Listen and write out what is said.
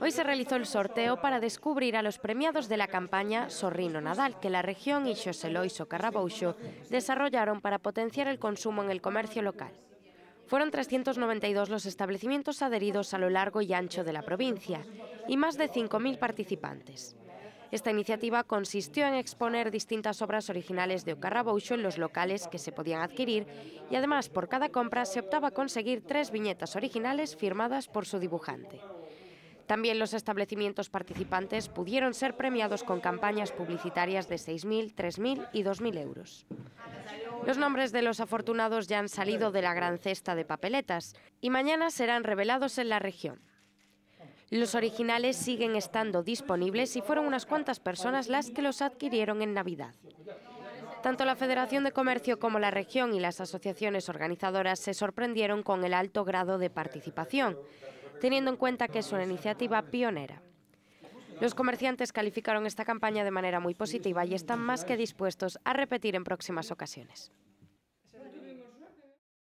Hoy se realizó el sorteo para descubrir a los premiados de la campaña Sorrino Nadal, que la región y Choselois y desarrollaron para potenciar el consumo en el comercio local. Fueron 392 los establecimientos adheridos a lo largo y ancho de la provincia y más de 5.000 participantes. Esta iniciativa consistió en exponer distintas obras originales de Ocarraboucho en los locales que se podían adquirir y además por cada compra se optaba a conseguir tres viñetas originales firmadas por su dibujante. También los establecimientos participantes pudieron ser premiados con campañas publicitarias de 6.000, 3.000 y 2.000 euros. Los nombres de los afortunados ya han salido de la gran cesta de papeletas y mañana serán revelados en la región. Los originales siguen estando disponibles y fueron unas cuantas personas las que los adquirieron en Navidad. Tanto la Federación de Comercio como la región y las asociaciones organizadoras se sorprendieron con el alto grado de participación teniendo en cuenta que es una iniciativa pionera. Los comerciantes calificaron esta campaña de manera muy positiva y están más que dispuestos a repetir en próximas ocasiones.